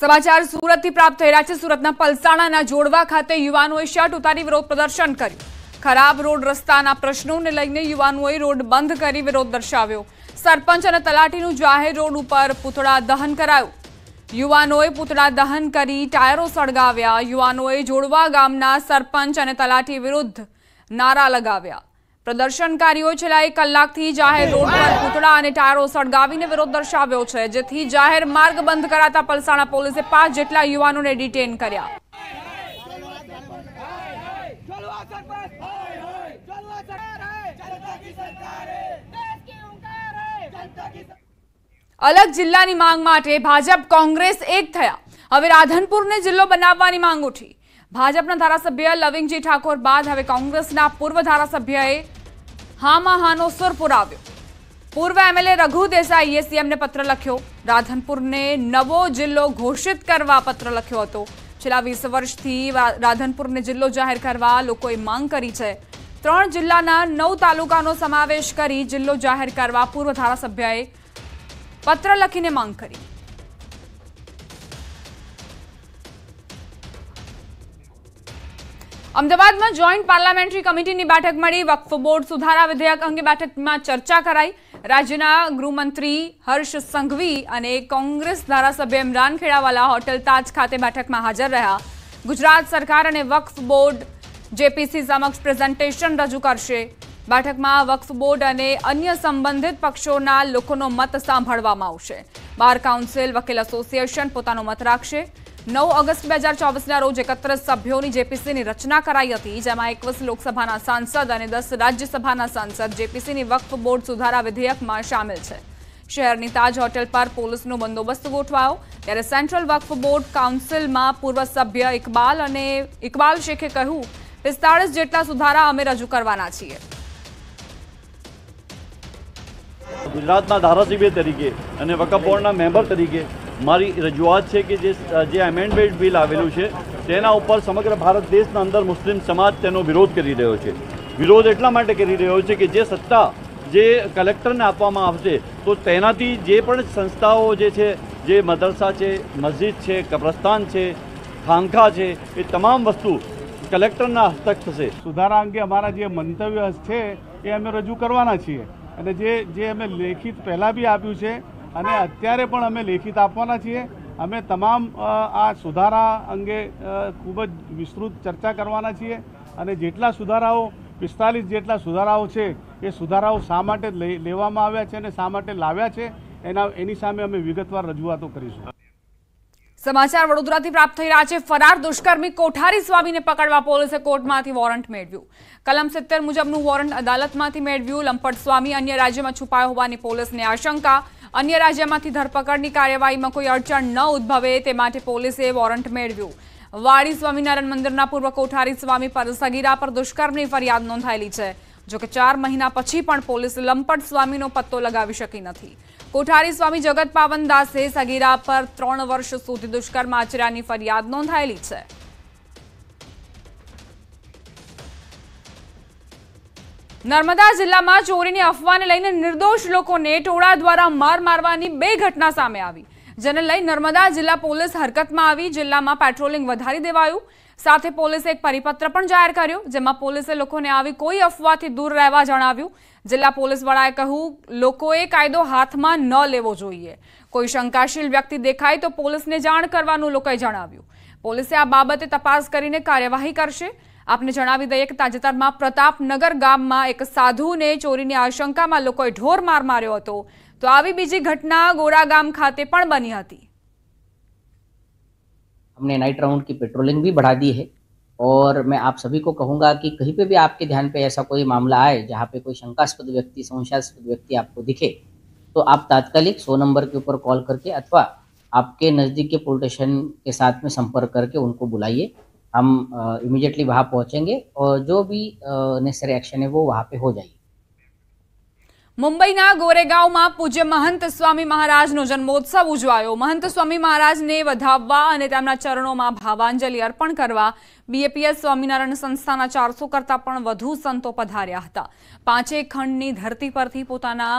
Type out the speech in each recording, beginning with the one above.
સમાચાર સુરતથી પ્રાપ્ત થઈ રહ્યા છે સુરતના પલસાણાના જોડવા ખાતે યુવાનોએ શર્ટ ઉતારી વિરોધ પ્રદર્શન કર્યું ખરાબ રોડ રસ્તાના પ્રશ્નોને લઈને યુવાનોએ રોડ બંધ કરી વિરોધ દર્શાવ્યો સરપંચ અને તલાટીનું જાહેર રોડ ઉપર પૂતળા દહન કરાયું યુવાનોએ પૂતળા દહન કરી ટાયરો સળગાવ્યા યુવાનોએ જોડવા ગામના સરપંચ અને તલાટી વિરુદ્ધ નારા લગાવ્યા પ્રદર્શનકારીઓ છેલ્લા એક કલાકથી જાહેર રોડ પર પૂતળા અને ટાયરો સળગાવીને વિરોધ દર્શાવ્યો છે જેથી જાહેર માર્ગ બંધ કરાતા પલસાણા પોલીસે પાંચ જેટલા યુવાનોને ડિટેન કર્યા અલગ જિલ્લાની માંગ માટે ભાજપ કોંગ્રેસ એક થયા હવે રાધનપુરને જિલ્લો બનાવવાની માંગ ઉઠી ભાજપના ધારાસભ્ય લવિંગજી ઠાકોર બાદ હવે કોંગ્રેસના પૂર્વ ધારાસભ્યએ હામાં હાનો સુર પુરાવ્યો પૂર્વ એમએલએ રઘુ દેસાઈએ સીએમને પત્ર લખ્યો રાધનપુરને નવો જિલ્લો ઘોષિત કરવા પત્ર લખ્યો હતો છેલ્લા વીસ વર્ષથી રાધનપુરને જિલ્લો જાહેર કરવા લોકોએ માંગ કરી છે ત્રણ જિલ્લાના નવ તાલુકાનો સમાવેશ કરી જિલ્લો જાહેર કરવા પૂર્વ ધારાસભ્યએ પત્ર લખીને માંગ કરી અમદાવાદમાં જોઈન્ટ પાર્લામેન્ટરી કમિટીની બેઠક મળી વક્ફ બોર્ડ સુધારા વિધેયક અંગે બેઠકમાં ચર્ચા કરાઈ રાજ્યના ગૃહમંત્રી હર્ષ સંઘવી અને કોંગ્રેસ ધારાસભ્ય ઇમરાન ખેડાવાલા હોટેલ તાજ ખાતે બેઠકમાં હાજર રહ્યા ગુજરાત સરકાર અને વક્ફ બોર્ડ જેપીસી સમક્ષ પ્રેઝન્ટેશન રજૂ કરશે બેઠકમાં વક્ફ બોર્ડ અને અન્ય સંબંધિત પક્ષોના લોકોનો મત સાંભળવામાં આવશે બાર કાઉન્સિલ વકીલ એસોસિએશન પોતાનો મત રાખશે નવ ઓગસ્ટ બે હજાર ચોવીસના રોજ એકત્ર સભ્યોની જેપીસીની રચના કરાઈ હતી જેમાં એકવીસ લોકસભાના સાંસદ અને દસ રાજ્યસભાના સાંસદ જેપીસીની વક્ફ બોર્ડ સુધારા વિધેયકમાં સામેલ છે શહેરની તાજ હોટેલ પર પોલીસનો બંદોબસ્ત ગોઠવાયો ત્યારે સેન્ટ્રલ વક્ફ બોર્ડ કાઉન્સિલમાં પૂર્વ સભ્ય ઇકબાલ અને ઇકબાલ શેખે કહ્યું પિસ્તાળીસ જેટલા સુધારા અમે રજૂ કરવાના છીએ ગુજરાતના ધારાસભ્ય તરીકે અને વકફ બોર્ડના મેમ્બર તરીકે મારી રજૂઆત છે કે જે એમેન્ડમેન્ટ બિલ આવેલું છે તેના ઉપર સમગ્ર ભારત દેશના અંદર મુસ્લિમ સમાજ તેનો વિરોધ કરી રહ્યો છે વિરોધ એટલા માટે કરી રહ્યો છે કે જે સત્તા જે કલેક્ટરને આપવામાં આવશે તો તેનાથી જે પણ સંસ્થાઓ જે છે જે મદરસા છે મસ્જિદ છે કબ્રસ્તાન છે ખાંખા છે એ તમામ વસ્તુ કલેક્ટરના હસ્તક થશે સુધારા અંગે અમારા જે મંતવ્ય છે એ અમે રજૂ કરવાના છીએ અને જે જે અમે લેખિત પહેલાં બી આપ્યું છે અને અત્યારે પણ અમે લેખિત આપવાના છીએ અમે તમામ આ સુધારા અંગે ખૂબ જ વિસ્તૃત ચર્ચા કરવાના છીએ અને જેટલા સુધારાઓ પિસ્તાલીસ જેટલા સુધારાઓ છે એ સુધારાઓ શા માટે લેવામાં આવ્યા છે અને શા માટે લાવ્યા છે એના એની સામે અમે વિગતવાર રજૂઆતો કરીશું સમાચાર વડોદરાથી પ્રાપ્ત થઈ રહ્યા છે ફરાર દુષ્કર્મી કોઠારી સ્વામીને પકડવા પોલીસે કોર્ટમાંથી વોરંટ મેળવ્યું કલમ સિત્તેર મુજબનું વોરંટ અદાલતમાંથી મેળવ્યું લંપટ સ્વામી અન્ય રાજ્યમાં છુપાયો હોવાની પોલીસને આશંકા અન્ય રાજ્યમાંથી ધરપકડની કાર્યવાહીમાં કોઈ અડચણ ન ઉદ્ભવે તે માટે પોલીસે વોરંટ મેળવ્યું વાડી સ્વામિનારાયણ મંદિરના પૂર્વ કોઠારી સ્વામી પર સગીરા પર દુષ્કર્મની ફરિયાદ નોંધાયેલી છે જોકે ચાર મહિના પછી પણ પોલીસ લંપટ સ્વામીનો પત્તો લગાવી શકી નથી કોઠારી સ્વામી જગત પાવન સગીરા પર ત્રણ વર્ષ સુધી દુષ્કર્મ આચર્યાની ફરિયાદ નોંધાયેલી છે નર્મદા જિલ્લામાં ચોરીની અફવાને લઈને નિર્દોષ લોકોને ટોળા દ્વારા માર મારવાની બે ઘટના સામે આવી જેને લઈ નર્મદા જિલ્લા પોલીસ હરકતમાં આવી જિલ્લામાં પેટ્રોલિંગ વધારી દેવાયું સાથે પોલીસે એક પરિપત્ર પણ જાહેર કર્યું જેમાં પોલીસે લોકોને આવી કોઈ અફવાથી દૂર રહેવા જણાવ્યું જિલ્લા પોલીસ વડાએ કહ્યું લોકોએ કાયદો હાથમાં ન લેવો જોઈએ કોઈ શંકાશીલ વ્યક્તિ દેખાય તો પોલીસને જાણ કરવાનું લોકોએ જણાવ્યું પોલીસે આ બાબતે તપાસ કરીને કાર્યવાહી કરશે આપને જણાવી દઈએ કે તાજેતરમાં પ્રતાપનગર ગામમાં એક સાધુને ચોરીની આશંકામાં લોકોએ ઢોર માર માર્યો હતો તો આવી બીજી ઘટના ગોરા ગામ ખાતે પણ બની હતી हमने नाइट राउंड की पेट्रोलिंग भी बढ़ा दी है और मैं आप सभी को कहूँगा कि कहीं पे भी आपके ध्यान पे ऐसा कोई मामला आए जहाँ पे कोई शंकास्पद व्यक्ति संशयास्पद व्यक्ति आपको दिखे तो आप तात्कालिक सौ नंबर के ऊपर कॉल करके अथवा आपके नज़दीक के पुलिस स्टेशन के साथ में संपर्क करके उनको बुलाइए हम इमिजिएटली वहाँ पहुँचेंगे और जो भी नेसेसरी एक्शन है वो वहाँ पे हो जाएगी મુંબઈના ગોરેગાંવમાં પૂજ્ય મહંત સ્વામી મહારાજનો જન્મોત્સવ ઉજવાયો મહંત સ્વામી મહારાજને વધાવવા અને તેમના ચરણોમાં ભાવાંજલિ અર્પણ કરવા બીએપીએસ સ્વામિનારાયણ સંસ્થાના ચારસો કરતાં પણ વધુ સંતો પધાર્યા હતા પાંચેય ખંડની ધરતી પરથી પોતાના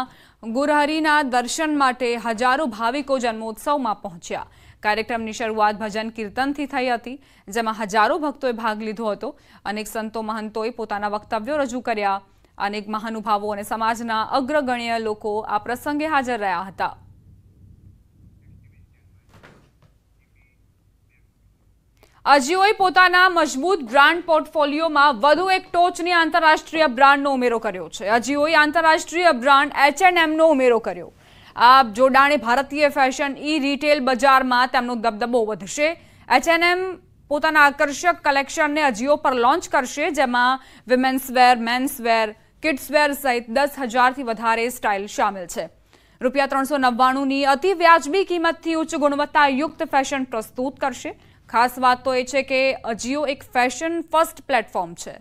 ગુરહરીના દર્શન માટે હજારો ભાવિકો જન્મોત્સવમાં પહોંચ્યા કાર્યક્રમની શરૂઆત ભજન કીર્તનથી થઈ હતી જેમાં હજારો ભક્તોએ ભાગ લીધો હતો અનેક સંતો મહંતોએ પોતાના વક્તવ્યો રજૂ કર્યા અનેક મહાનુભાવો અને સમાજના અગ્રગણ્ય લોકો આ પ્રસંગે હાજર રહ્યા હતા અજિયોએ પોતાના મજબૂત બ્રાન્ડ પોર્ટફોલિયોમાં વધુ એક ટોચની આંતરરાષ્ટ્રીય બ્રાન્ડનો ઉમેરો કર્યો છે અજીઓએ આંતરરાષ્ટ્રીય બ્રાન્ડ એચ એન્ડ એમનો ઉમેરો કર્યો આ જોડાણે ભારતીય ફેશન ઈ રિટેલ બજારમાં તેમનો દબદબો વધશે એચએનએમ H&M પોતાના આકર્ષક કલેક્શનને અજિયો પર લોન્ચ કરશે જેમાં women's wear men's wear kidswear સહિત દસ હજારથી વધારે સ્ટાઇલ સામેલ છે રૂપિયા ત્રણસો નવ્વાણુંની અતિ વ્યાજબી કિંમતથી ઉચ્ચ ગુણવત્તાયુક્ત ફેશન પ્રસ્તુત કરશે ખાસ વાત તો એ છે કે અજિયો એક ફેશન ફર્સ્ટ પ્લેટફોર્મ છે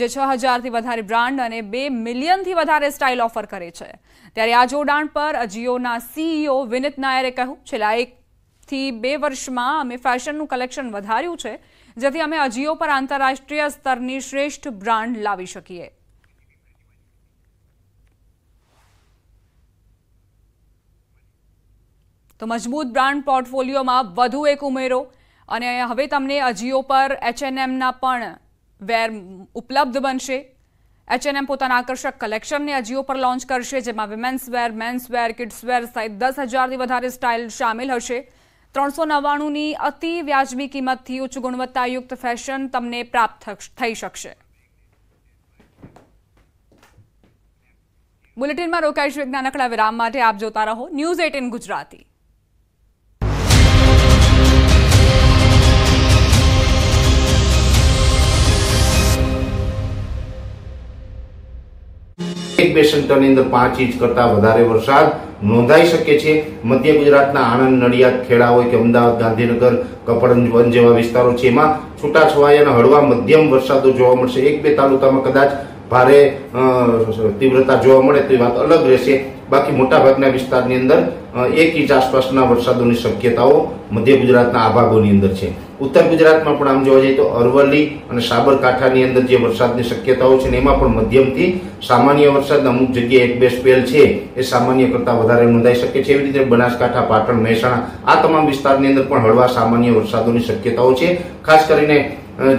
જે છ હજારથી વધારે બ્રાન્ડ અને બે મિલિયનથી વધારે સ્ટાઇલ ઓફર કરે છે ત્યારે આ જોડાણ પર અજિયોના સીઈઓ વિનિત નાયરે કહ્યું છેલ્લા એકથી બે વર્ષમાં અમે ફેશનનું કલેક્શન વધાર્યું છે જેથી અમે અજિયો પર આંતરરાષ્ટ્રીય સ્તરની શ્રેષ્ઠ બ્રાન્ડ લાવી શકીએ તો મજબૂત બ્રાન્ડ પોર્ટફોલિયોમાં વધુ એક ઉમેરો અને હવે તમને અજીઓ પર એચએનએમના પણ વેર ઉપલબ્ધ બનશે એચએનએમ H&M પોતાના આકર્ષક કલેક્શનને અજીઓ પર લોન્ચ કરશે જેમાં women's wear men's wear kids wear સહિત દસ હજારથી વધારે સ્ટાઇલ સામેલ હશે ત્રણસો નવ્વાણુંની અતિ વ્યાજબી કિંમતથી ઉચ્ચ ગુણવત્તાયુક્ત ફેશન તમને પ્રાપ્ત થઈ શકશે બુલેટિનમાં રોકાઈશું એક નાનકડા વિરામ માટે આપ જોતા રહો ન્યૂઝ એટીન ગુજરાતી એક બે સેન્ટરની અંદર પાંચ ઇંચ કરતા વધારે વરસાદ નોંધાઈ શકે છે મધ્ય ગુજરાતના આણંદ નડિયાદ ખેડા હોય કે અમદાવાદ ગાંધીનગર કપડવન જેવા વિસ્તારો છે એમાં છૂટાછવાયા અને હળવા મધ્યમ વરસાદો જોવા મળશે એક બે તાલુકામાં કદાચ ભારે તીવ્રતા જોવા મળે તો એ વાત અલગ રહેશે બાકી મોટાભાગના વિસ્તારની અંદર એક ઇંચ આસપાસના વરસાદોની શક્યતાઓ મધ્ય ગુજરાતના આ ભાગોની અંદર છે ઉત્તર ગુજરાતમાં પણ આમ જોવા જઈએ તો અરવલ્લી અને સાબરકાંઠાની અંદર જે વરસાદની શક્યતાઓ છે એમાં પણ મધ્યમથી સામાન્ય વરસાદ અમુક જગ્યાએ એક બે સ્પેલ છે એ સામાન્ય કરતાં વધારે નોંધાઈ શકે છે એવી રીતે બનાસકાંઠા પાટણ મહેસાણા આ તમામ વિસ્તારની અંદર પણ હળવા સામાન્ય વરસાદોની શક્યતાઓ છે ખાસ કરીને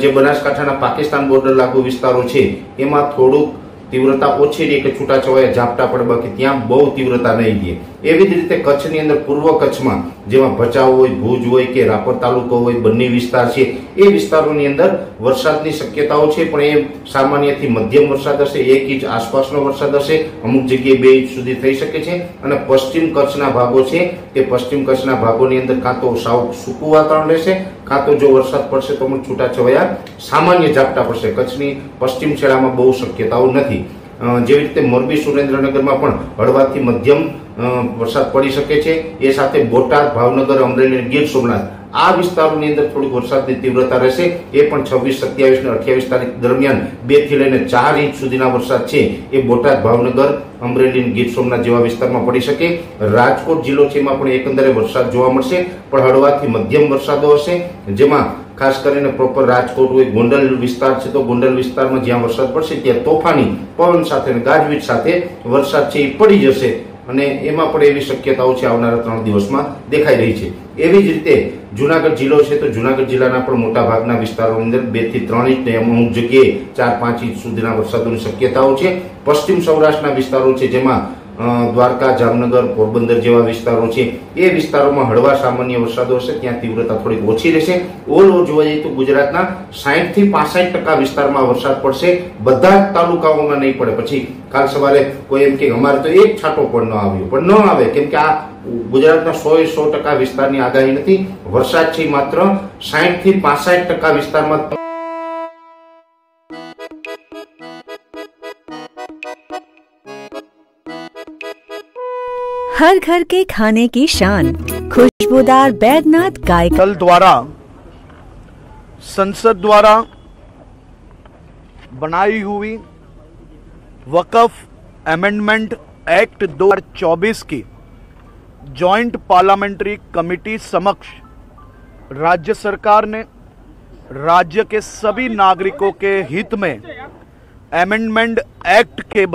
જે બનાસકાંઠાના પાકિસ્તાન બોર્ડર લાગુ વિસ્તારો છે એમાં થોડુંક તીવ્રતા ઓછી રહી કે છૂટાછવાયા ઝાપટા પડે બાકી ત્યાં બહુ તીવ્રતા નહીં ગઈ એવી જ રીતે કચ્છની અંદર પૂર્વ કચ્છમાં જેમાં ભચાઉ હોય ભુજ હોય કે રાપર તાલુકો હોય બંને વિસ્તાર છે એ વિસ્તારોની અંદર વરસાદની શક્યતાઓ છે પણ એ સામાન્યથી મધ્યમ વરસાદ હશે એક ઇંચ આસપાસનો વરસાદ હશે અમુક જગ્યાએ બે ઇંચ સુધી થઈ શકે છે અને પશ્ચિમ કચ્છના ભાગો છે તે પશ્ચિમ કચ્છના ભાગોની અંદર કાં તો સાવ સૂકું વાતાવરણ રહેશે કાં તો જો વરસાદ પડશે તો પણ છૂટાછવાયા સામાન્ય ઝાપટા પડશે કચ્છની પશ્ચિમ છેડામાં બહુ શક્યતાઓ નથી જેવી રીતે મોરબી સુરેન્દ્રનગરમાં પણ હળવાથી મધ્યમ વરસાદ પડી શકે છે એ સાથે બોટાદ ભાવનગર અમરેલી ગીર સોમનાથ આ વિસ્તારોની અંદર થોડીક વરસાદની તીવ્રતા રહેશે એ પણ છવ્વીસ સત્યાવીસ ને અઠ્યાવીસ તારીખ દરમિયાન બે થી લઈને ચાર ઇંચ સુધીના વરસાદ છે એ બોટાદ ભાવનગર અમરેલી ગીર સોમનાથ જેવા વિસ્તારમાં પડી શકે રાજકોટ જિલ્લો છે એમાં પણ એકંદરે વરસાદ જોવા મળશે પણ હળવાથી મધ્યમ વરસાદો હશે જેમાં ખાસ કરીને પ્રોપર રાજકોટ હોય ગોંડલ વિસ્તાર છે તો ગોંડલ વિસ્તારમાં જ્યાં વરસાદ પડશે ત્યાં તોફાની પવન સાથે ગાજવીજ સાથે વરસાદ છે એ પડી જશે અને એમાં પણ એવી શક્યતાઓ છે આવનારા ત્રણ દિવસમાં દેખાઈ રહી છે એવી જ રીતે જુનાગઢ જિલ્લો છે તો જુનાગઢ જિલ્લાના પણ મોટા ભાગના વિસ્તારો અંદર બે થી ત્રણ ઇંચ અમુક જગ્યાએ ચાર પાંચ ઇંચ સુધીના વરસાદની શક્યતાઓ છે પશ્ચિમ સૌરાષ્ટ્રના વિસ્તારો છે જેમાં દ્વારકા જામનગર પોરબંદર જેવા વિસ્તારો છે એ વિસ્તારોમાં હળવા સામાન્ય વરસાદો હશે ત્યાં તીવ્રતા થોડીક ઓછી રહેશે ઓલ ઓવર જોવા જઈએ તો ગુજરાતના સાહીઠથી પાસઠ ટકા વિસ્તારમાં વરસાદ પડશે બધા જ તાલુકાઓમાં નહીં પડે પછી કાલ સવારે કોઈ એમ કે અમારે તો એક છાંટો પણ ન આવ્યો પણ ન આવે કેમ કે આ ગુજરાતના સો એ સો ટકા વિસ્તારની આગાહી નથી વરસાદ છે માત્ર સાહીઠ થી પાસઠ ટકા વિસ્તારમાં हर घर के खाने की शान खुशबूदार बैदनाथ गाय दल द्वारा संसद द्वारा बनाई हुई वकफ अमेंडमेंट एक्ट 2024 की जॉइंट पार्लियामेंट्री कमेटी समक्ष राज्य सरकार ने राज्य के सभी नागरिकों के हित में अमेंडमेंट एक्ट के